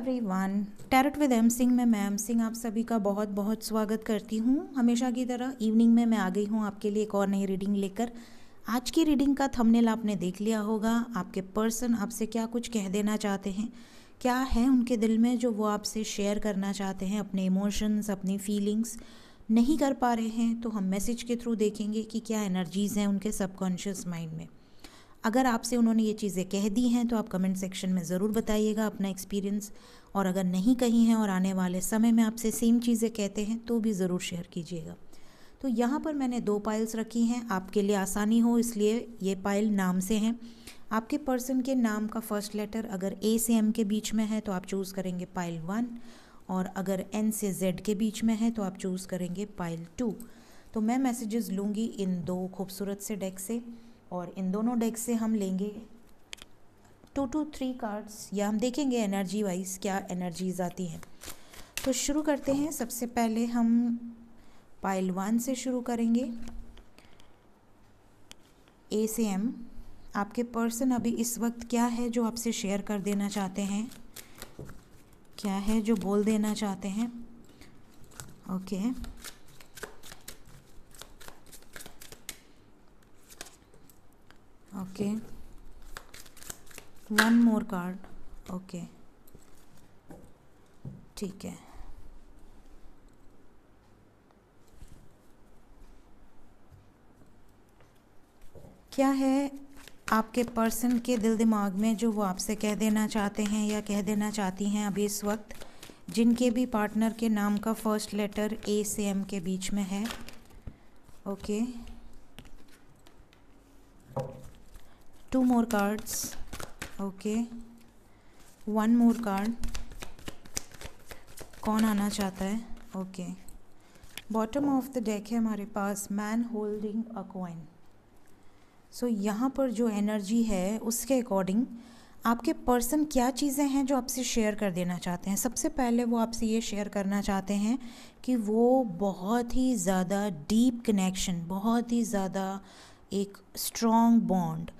Everyone Tarot with M Singh में मैं M Singh आप सभी का बहुत बहुत स्वागत करती हूँ हमेशा की तरह इवनिंग में मैं आ गई हूँ आपके लिए एक और नई रीडिंग लेकर आज की रीडिंग का थंबनेल आपने देख लिया होगा आपके पर्सन आपसे क्या कुछ कह देना चाहते हैं क्या है उनके दिल में जो वो आपसे शेयर करना चाहते हैं अपने इमोशंस अपनी फीलिंग्स नहीं कर पा रहे हैं तो हम मैसेज के थ्रू देखेंगे कि क्या एनर्जीज़ हैं उनके सबकॉन्शियस माइंड में अगर आपसे उन्होंने ये चीज़ें कह दी हैं तो आप कमेंट सेक्शन में ज़रूर बताइएगा अपना एक्सपीरियंस और अगर नहीं कही हैं और आने वाले समय में आपसे सेम चीज़ें कहते हैं तो भी ज़रूर शेयर कीजिएगा तो यहाँ पर मैंने दो पाइल्स रखी हैं आपके लिए आसानी हो इसलिए ये पाइल नाम से हैं आपके पर्सन के नाम का फर्स्ट लेटर अगर ए से एम के बीच में है तो आप चूज़ करेंगे पाइल वन और अगर एन से जेड के बीच में है तो आप चूज़ करेंगे पाइल टू तो मैं मैसेजेस लूँगी इन दो खूबसूरत से डेक से और इन दोनों डेक से हम लेंगे टू टू थ्री कार्ड्स या हम देखेंगे एनर्जी वाइज क्या एनर्जीज आती हैं तो शुरू करते हैं सबसे पहले हम पाइल वन से शुरू करेंगे ए से एम आपके पर्सन अभी इस वक्त क्या है जो आपसे शेयर कर देना चाहते हैं क्या है जो बोल देना चाहते हैं okay okay. Okay one more card okay ठीक है क्या है आपके पर्सन के दिल दिमाग में जो वो आपसे कह देना चाहते हैं या कह देना चाहती हैं अभी इस वक्त जिनके भी पार्टनर के नाम का फर्स्ट लेटर ए से एम के बीच में है okay okay. two more cards okay one more card कौन आना चाहता है okay bottom of the deck है हमारे पास man holding a coin so यहाँ पर जो एनर्जी है उसके अकॉर्डिंग आपके पर्सन क्या चीज़ें हैं जो आपसे शेयर कर देना चाहते हैं सबसे पहले वो आपसे ये शेयर करना चाहते हैं कि वो बहुत ही ज़्यादा डीप कनेक्शन बहुत ही ज़्यादा एक स्ट्रॉन्ग बॉन्ड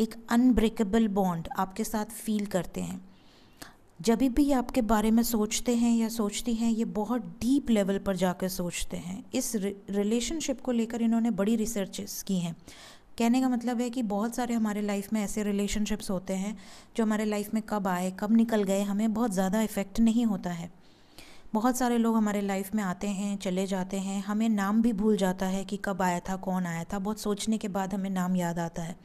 एक अनब्रेकेबल बॉन्ड आपके साथ फील करते हैं जब भी आपके बारे में सोचते हैं या सोचती हैं ये बहुत डीप लेवल पर जाकर सोचते हैं इस रिलेशनशिप को लेकर इन्होंने बड़ी रिसर्चेस की हैं कहने का मतलब है कि बहुत सारे हमारे लाइफ में ऐसे रिलेशनशिप्स होते हैं जो हमारे लाइफ में कब आए कब निकल गए हमें बहुत ज़्यादा इफ़ेक्ट नहीं होता है बहुत सारे लोग हमारे लाइफ में आते हैं चले जाते हैं हमें नाम भी भूल जाता है कि कब आया था कौन आया था बहुत सोचने के बाद हमें नाम याद आता है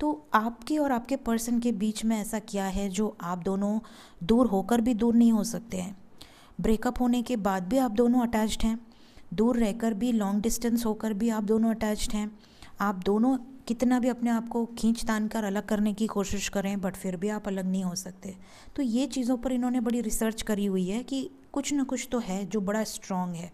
तो आपके और आपके पर्सन के बीच में ऐसा क्या है जो आप दोनों दूर होकर भी दूर नहीं हो सकते हैं ब्रेकअप होने के बाद भी आप दोनों अटैच्ड हैं दूर रहकर भी लॉन्ग डिस्टेंस होकर भी आप दोनों अटैच्ड हैं आप दोनों कितना भी अपने आप को खींच तान कर अलग करने की कोशिश करें बट फिर भी आप अलग नहीं हो सकते तो ये चीज़ों पर इन्होंने बड़ी रिसर्च करी हुई है कि कुछ ना कुछ तो है जो बड़ा स्ट्रॉन्ग है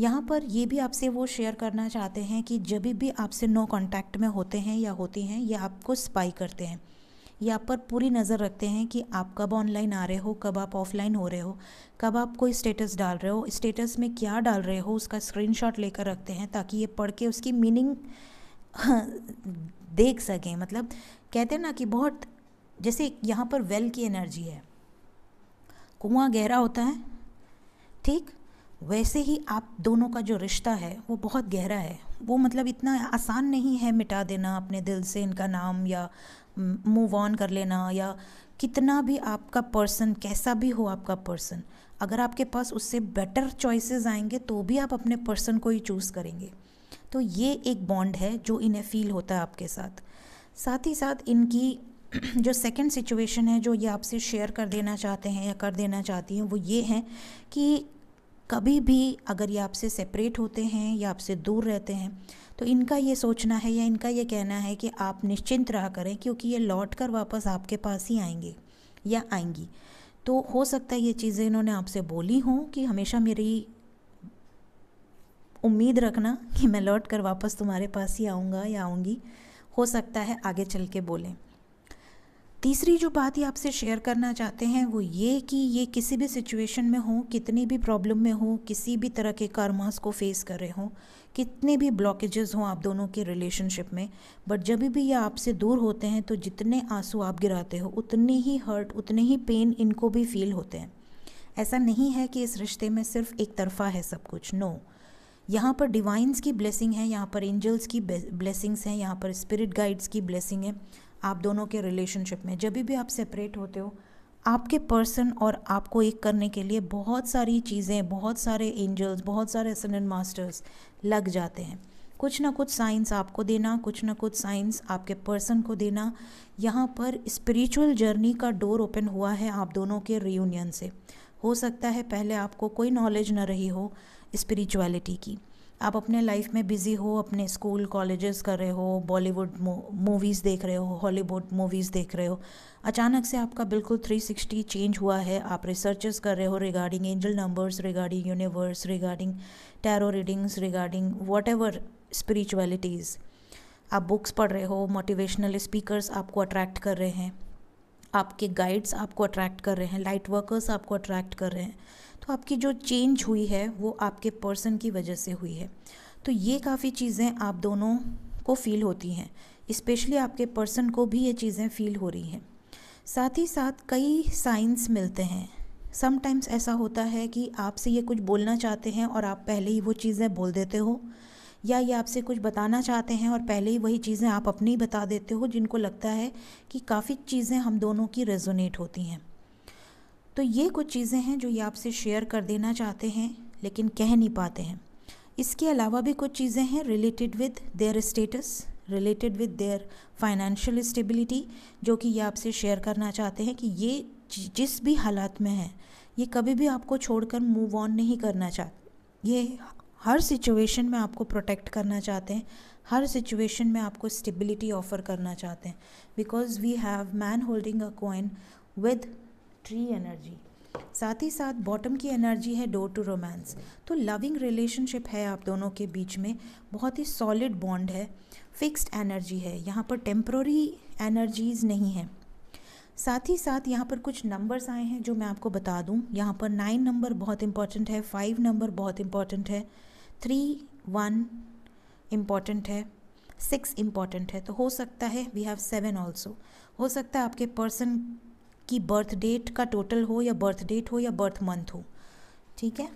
यहाँ पर ये भी आपसे वो शेयर करना चाहते हैं कि जब भी आपसे नो कांटेक्ट में होते हैं या होती हैं या आपको स्पाई करते हैं ये आप पर पूरी नज़र रखते हैं कि आप कब ऑनलाइन आ रहे हो कब आप ऑफलाइन हो रहे हो कब आप कोई स्टेटस डाल रहे हो स्टेटस में क्या डाल रहे हो उसका स्क्रीनशॉट लेकर रखते हैं ताकि ये पढ़ के उसकी मीनिंग देख सकें मतलब कहते हैं ना कि बहुत जैसे यहाँ पर वेल की एनर्जी है कुआं गहरा होता है ठीक वैसे ही आप दोनों का जो रिश्ता है वो बहुत गहरा है वो मतलब इतना आसान नहीं है मिटा देना अपने दिल से इनका नाम या मूव ऑन कर लेना या कितना भी आपका पर्सन कैसा भी हो आपका पर्सन अगर आपके पास उससे बेटर चॉइसेस आएंगे तो भी आप अपने पर्सन को ही चूज़ करेंगे तो ये एक बॉन्ड है जो इन्हें फील होता है आपके साथ साथ ही साथ इनकी जो सेकंड सिचुएशन है जो ये आपसे शेयर कर देना चाहते हैं या कर देना चाहती हैं वो ये हैं कि कभी भी अगर ये आपसे सेपरेट होते हैं या आपसे दूर रहते हैं तो इनका ये सोचना है या इनका ये कहना है कि आप निश्चिंत रहा करें क्योंकि ये लौट कर वापस आपके पास ही आएंगे या आएंगी तो हो सकता है ये चीज़ें इन्होंने आपसे बोली हों कि हमेशा मेरी उम्मीद रखना कि मैं लौट कर वापस तुम्हारे पास ही आऊँगा या आऊँगी हो सकता है आगे चल के बोलें तीसरी जो बात ये आपसे शेयर करना चाहते हैं वो ये कि ये किसी भी सिचुएशन में हो कितनी भी प्रॉब्लम में हो किसी भी तरह के कर्मास को फेस कर रहे हों कितने भी ब्लॉकेजेस हों आप दोनों के रिलेशनशिप में बट जब भी ये आपसे दूर होते हैं तो जितने आंसू आप गिराते हो उतने ही हर्ट उतने ही पेन इनको भी फील होते हैं ऐसा नहीं है कि इस रिश्ते में सिर्फ एक तरफा है सब कुछ नो no. यहाँ पर डिवाइंस की ब्लेसिंग है यहाँ पर एंजल्स की ब्लेसिंग्स हैं यहाँ पर स्पिरिट गाइड्स की ब्लेसिंग है आप दोनों के रिलेशनशिप में जब भी आप सेपरेट होते हो आपके पर्सन और आपको एक करने के लिए बहुत सारी चीज़ें बहुत सारे एंजल्स बहुत सारे असेंडेंट मास्टर्स लग जाते हैं कुछ ना कुछ साइंस आपको देना कुछ ना कुछ साइंस आपके पर्सन को देना यहाँ पर स्पिरिचुअल जर्नी का डोर ओपन हुआ है आप दोनों के रियूनियन से हो सकता है पहले आपको कोई नॉलेज ना रही हो स्पिरिचुअलिटी की आप अपने लाइफ में बिज़ी हो अपने स्कूल कॉलेजेस कर रहे हो बॉलीवुड मूवीज़ देख रहे हो हॉलीवुड मूवीज़ देख रहे हो अचानक से आपका बिल्कुल 360 चेंज हुआ है आप रिसर्चेस कर रहे हो regarding angel numbers regarding universe regarding tarot readings regarding whatever spiritualities आप बुक्स पढ़ रहे हो मोटिवेशनल स्पीकर्स आपको अट्रैक्ट कर रहे हैं आपके गाइड्स आपको अट्रैक्ट कर रहे हैं लाइट वर्कर्स आपको अट्रैक्ट कर रहे हैं तो आपकी जो चेंज हुई है वो आपके पर्सन की वजह से हुई है तो ये काफ़ी चीज़ें आप दोनों को फील होती हैं इस्पेशली आपके पर्सन को भी ये चीज़ें फील हो रही हैं साथ ही साथ कई साइंस मिलते हैं समटाइम्स ऐसा होता है कि आपसे ये कुछ बोलना चाहते हैं और आप पहले ही वो चीज़ें बोल देते हो या ये आपसे कुछ बताना चाहते हैं और पहले ही वही चीज़ें आप अपनी बता देते हो जिनको लगता है कि काफ़ी चीज़ें हम दोनों की रेजोनेट होती हैं तो ये कुछ चीज़ें हैं जो ये आपसे शेयर कर देना चाहते हैं लेकिन कह नहीं पाते हैं इसके अलावा भी कुछ चीज़ें हैं related with their status related with their financial stability जो कि ये आपसे शेयर करना चाहते हैं कि ये जिस भी हालात में है ये कभी भी आपको छोड़कर मूव ऑन नहीं करना चाहते ये हर सिचुएशन में आपको प्रोटेक्ट करना चाहते हैं हर सिचुएशन में आपको स्टेबिलिटी ऑफर करना चाहते हैं because we have man holding a coin with tree energy साथ ही साथ बॉटम की एनर्जी है डोर टू रोमांस तो लविंग रिलेशनशिप है आप दोनों के बीच में बहुत ही सॉलिड बॉन्ड है फिक्स्ड एनर्जी है यहाँ पर टेम्प्रोरी एनर्जीज़ नहीं है साथ ही साथ यहाँ पर कुछ नंबर्स आए हैं जो मैं आपको बता दूँ यहाँ पर नाइन नंबर बहुत इंपॉर्टेंट है फाइव नंबर बहुत इंपॉर्टेंट है थ्री वन इम्पॉर्टेंट है सिक्स इम्पॉर्टेंट है तो हो सकता है वी हैव सेवन ऑल्सो हो सकता है आपके पर्सन कि बर्थ डेट का टोटल हो या बर्थ डेट हो या बर्थ मंथ हो ठीक है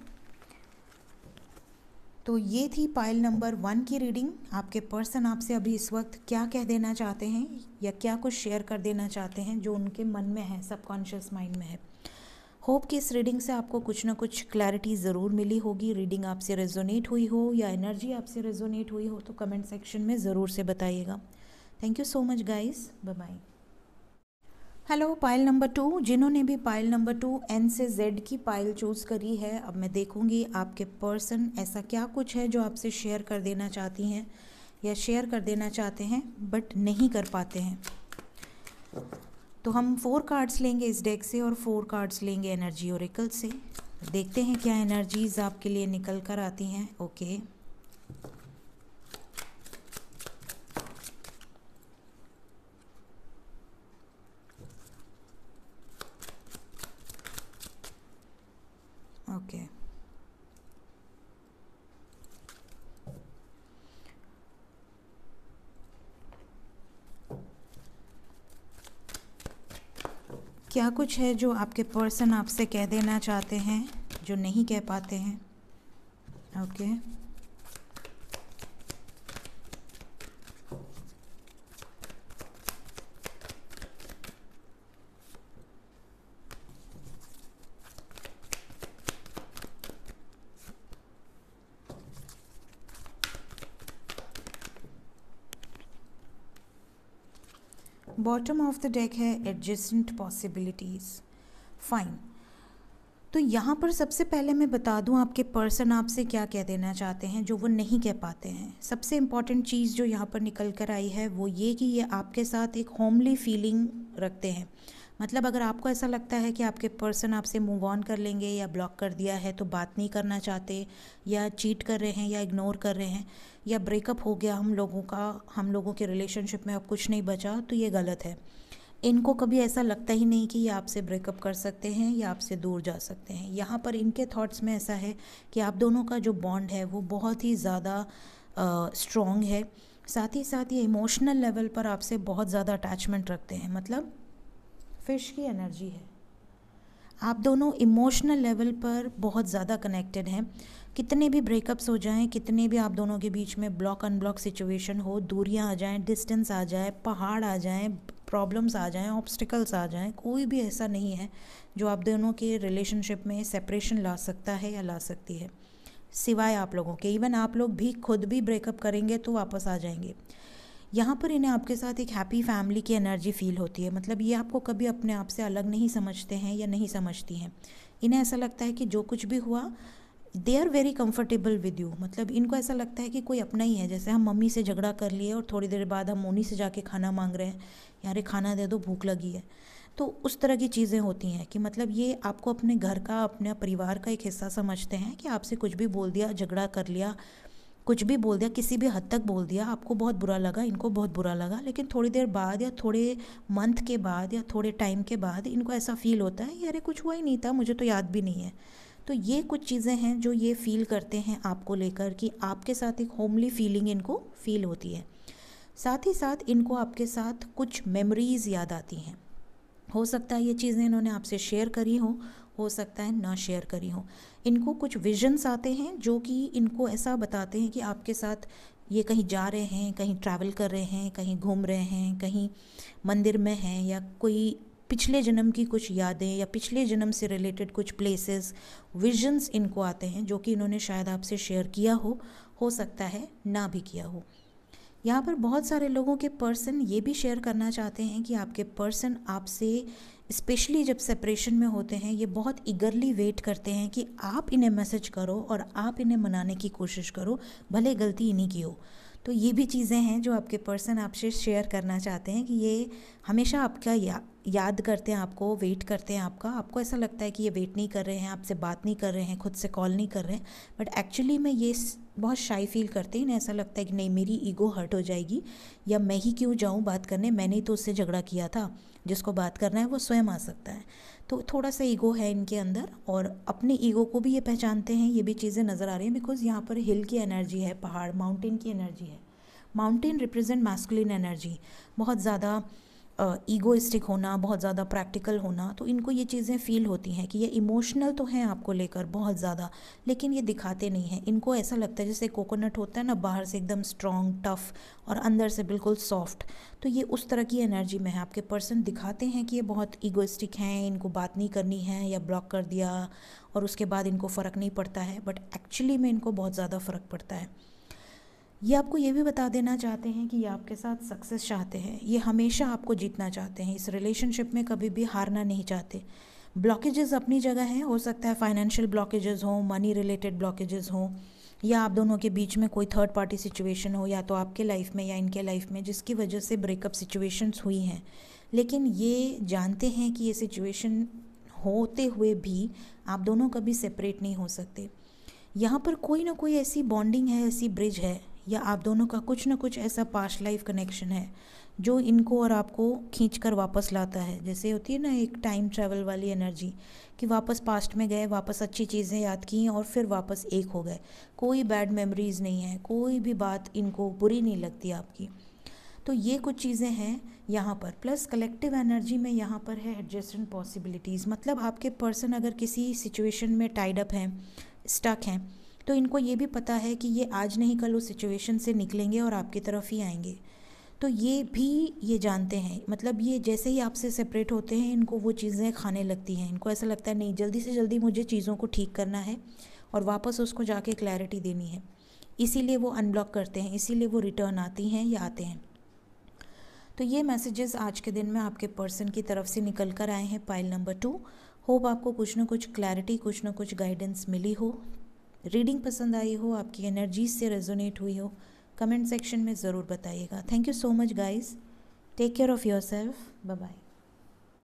तो ये थी पाइल नंबर वन की रीडिंग आपके पर्सन आपसे अभी इस वक्त क्या कह देना चाहते हैं या क्या कुछ शेयर कर देना चाहते हैं जो उनके मन में है सबकॉन्शियस माइंड में है होप कि इस रीडिंग से आपको कुछ ना कुछ क्लैरिटी ज़रूर मिली होगी रीडिंग आपसे रेजोनेट हुई हो या एनर्जी आपसे रेजोनेट हुई हो तो कमेंट सेक्शन में ज़रूर से बताइएगा thank you so much guys bye bye hello pile number two जिन्होंने भी पाइल नंबर टू एन से जेड की पाइल चूज़ करी है अब मैं देखूंगी आपके पर्सन ऐसा क्या कुछ है जो आपसे शेयर कर देना चाहती हैं या शेयर कर देना चाहते हैं बट नहीं कर पाते हैं तो हम फोर कार्ड्स लेंगे इस डेक से और फोर कार्ड्स लेंगे एनर्जी और से देखते हैं क्या एनर्जीज़ आपके लिए निकल कर आती हैं ओके okay. क्या कुछ है जो आपके पर्सन आपसे कह देना चाहते हैं जो नहीं कह पाते हैं okay okay. Bottom of the deck है एडजस्टेंट पॉसिबिलिटीज़ फाइन तो यहाँ पर सबसे पहले मैं बता दूँ आपके पर्सन आपसे क्या कह देना चाहते हैं जो वो नहीं कह पाते हैं सबसे इम्पॉर्टेंट चीज़ जो यहाँ पर निकल कर आई है वो ये कि ये आपके साथ एक होमली फीलिंग रखते हैं मतलब अगर आपको ऐसा लगता है कि आपके पर्सन आपसे मूव ऑन कर लेंगे या ब्लॉक कर दिया है तो बात नहीं करना चाहते या चीट कर रहे हैं या इग्नोर कर रहे हैं या ब्रेकअप हो गया हम लोगों का हम लोगों के रिलेशनशिप में अब कुछ नहीं बचा तो ये गलत है इनको कभी ऐसा लगता ही नहीं कि ये आपसे ब्रेकअप कर सकते हैं या आपसे दूर जा सकते हैं यहाँ पर इनके थॉट्स में ऐसा है कि आप दोनों का जो बॉन्ड है वो बहुत ही ज़्यादा स्ट्रॉन्ग है साथ ही साथ ये इमोशनल लेवल पर आपसे बहुत ज़्यादा अटैचमेंट रखते हैं मतलब फिश की एनर्जी है आप दोनों इमोशनल लेवल पर बहुत ज़्यादा कनेक्टेड हैं कितने भी ब्रेकअप्स हो जाएं कितने भी आप दोनों के बीच में ब्लॉक अनब्लॉक सिचुएशन हो दूरियां आ जाएं डिस्टेंस आ जाए पहाड़ आ जाएं प्रॉब्लम्स आ जाएं ऑब्स्टिकल्स आ जाएं कोई भी ऐसा नहीं है जो आप दोनों के रिलेशनशिप में सेपरेशन ला सकता है या ला सकती है सिवाय आप लोगों के इवन आप लोग भी खुद भी ब्रेकअप करेंगे तो वापस आ जाएंगे यहाँ पर इन्हें आपके साथ एक हैप्पी फैमिली की एनर्जी फील होती है मतलब ये आपको कभी अपने आप से अलग नहीं समझते हैं या नहीं समझती हैं इन्हें ऐसा लगता है कि जो कुछ भी हुआ they are very comfortable with you मतलब इनको ऐसा लगता है कि कोई अपना ही है जैसे हम मम्मी से झगड़ा कर लिए और थोड़ी देर बाद हम मोनी से जाके खाना मांग रहे हैं यारे खाना दे दो भूख लगी है तो उस तरह की चीज़ें होती हैं कि मतलब ये आपको अपने घर का अपने परिवार का एक हिस्सा समझते हैं कि आपसे कुछ भी बोल दिया झगड़ा कर लिया कुछ भी बोल दिया किसी भी हद तक बोल दिया आपको बहुत बुरा लगा इनको बहुत बुरा लगा लेकिन थोड़ी देर बाद या थोड़े मंथ के बाद या थोड़े टाइम के बाद इनको ऐसा फील होता है अरे कुछ हुआ ही नहीं था मुझे तो याद भी नहीं है तो ये कुछ चीज़ें हैं जो ये फील करते हैं आपको लेकर कि आपके साथ एक होमली फीलिंग इनको फील होती है साथ ही साथ इनको आपके साथ कुछ मेमोरीज़ याद आती हैं हो सकता है ये चीज़ें इन्होंने आपसे शेयर करी हो हो सकता है ना शेयर करी हो इनको कुछ विजन्स आते हैं जो कि इनको ऐसा बताते हैं कि आपके साथ ये कहीं जा रहे हैं कहीं ट्रैवल कर रहे हैं कहीं घूम रहे हैं कहीं मंदिर में हैं या कोई पिछले जन्म की कुछ यादें या पिछले जन्म से रिलेटेड कुछ प्लेसेस विजन्स इनको आते हैं जो कि इन्होंने शायद आपसे शेयर किया हो हो सकता है ना भी किया हो यहाँ पर बहुत सारे लोगों के पर्सन ये भी शेयर करना चाहते हैं कि आपके पर्सन आपसे स्पेशली जब सेपरेशन में होते हैं ये बहुत ईगरली वेट करते हैं कि आप इन्हें मैसेज करो और आप इन्हें मनाने की कोशिश करो भले गलती इन्हीं की हो तो ये भी चीज़ें हैं जो आपके पर्सन आपसे शेयर करना चाहते हैं कि ये हमेशा आपका या याद करते हैं आपको वेट करते हैं आपका आपको ऐसा लगता है कि ये वेट नहीं कर रहे हैं आपसे बात नहीं कर रहे हैं खुद से कॉल नहीं कर रहे हैं बट एक्चुअली मैं ये बहुत शाई फील करते हैं इन्हें ऐसा लगता है कि नहीं मेरी ईगो हर्ट हो जाएगी या मैं ही क्यों जाऊँ बात करने मैंने ही तो उससे झगड़ा किया था जिसको बात करना है वो स्वयं आ सकता है तो थोड़ा सा ईगो है इनके अंदर और अपने ईगो को भी ये पहचानते हैं ये भी चीज़ें नज़र आ रही हैं बिकॉज यहाँ पर हिल की एनर्जी है पहाड़ माउंटेन की एनर्जी है माउंटेन रिप्रेजेंट मैस्कुलिन एनर्जी बहुत ज़्यादा ईगोइस्टिक होना बहुत ज़्यादा प्रैक्टिकल होना तो इनको ये चीज़ें फील होती हैं कि ये इमोशनल तो हैं आपको लेकर बहुत ज़्यादा लेकिन ये दिखाते नहीं हैं इनको ऐसा लगता है जैसे कोकोनट होता है ना बाहर से एकदम स्ट्रॉन्ग टफ और अंदर से बिल्कुल सॉफ्ट तो ये उस तरह की एनर्जी में है आपके पर्सन दिखाते हैं कि ये बहुत ईगोइस्टिक हैं इनको बात नहीं करनी है या ब्लॉक कर दिया और उसके बाद इनको फ़र्क नहीं पड़ता है बट एक्चुअली में इनको बहुत ज़्यादा फ़र्क पड़ता है ये आपको ये भी बता देना चाहते हैं कि ये आपके साथ सक्सेस चाहते हैं ये हमेशा आपको जीतना चाहते हैं इस रिलेशनशिप में कभी भी हारना नहीं चाहते ब्लॉकेजेस अपनी जगह हैं हो सकता है फाइनेंशियल ब्लॉकेजेस हों मनी रिलेटेड ब्लॉकेजेस हों या आप दोनों के बीच में कोई थर्ड पार्टी सिचुएशन हो या तो आपके लाइफ में या इनके लाइफ में जिसकी वजह से ब्रेकअप सिचुएशंस हुई हैं लेकिन ये जानते हैं कि ये सिचुएशन होते हुए भी आप दोनों कभी सेपरेट नहीं हो सकते यहाँ पर कोई ना कोई ऐसी बॉन्डिंग है ऐसी ब्रिज है या आप दोनों का कुछ ना कुछ ऐसा पास्ट लाइफ कनेक्शन है जो इनको और आपको खींच कर वापस लाता है जैसे होती है ना एक टाइम ट्रैवल वाली एनर्जी कि वापस पास्ट में गए वापस अच्छी चीज़ें याद की और फिर वापस एक हो गए कोई बैड मेमोरीज़ नहीं है कोई भी बात इनको बुरी नहीं लगती आपकी तो ये कुछ चीज़ें हैं यहाँ पर प्लस कलेक्टिव एनर्जी में यहाँ पर है एडजस्टमेंट पॉसिबिलिटीज़ मतलब आपके पर्सन अगर किसी सिचुएशन में टाइड अप हैं स्टक हैं तो इनको ये भी पता है कि ये आज नहीं कल उस सिचुएशन से निकलेंगे और आपकी तरफ ही आएंगे तो ये भी ये जानते हैं मतलब ये जैसे ही आपसे सेपरेट होते हैं इनको वो चीज़ें खाने लगती हैं इनको ऐसा लगता है नहीं जल्दी से जल्दी मुझे चीज़ों को ठीक करना है और वापस उसको जाके क्लैरिटी देनी है इसीलिए वो अनब्लॉक करते हैं इसीलिए वो रिटर्न आती हैं या आते हैं तो ये मैसेजेस आज के दिन में आपके पर्सन की तरफ से निकल कर आए हैं पाइल नंबर टू होप आपको कुछ ना कुछ क्लैरिटी कुछ ना कुछ गाइडेंस मिली हो रीडिंग पसंद आई हो आपकी एनर्जीज से रेजोनेट हुई हो कमेंट सेक्शन में ज़रूर बताइएगा thank you so much guys take care of yourself bye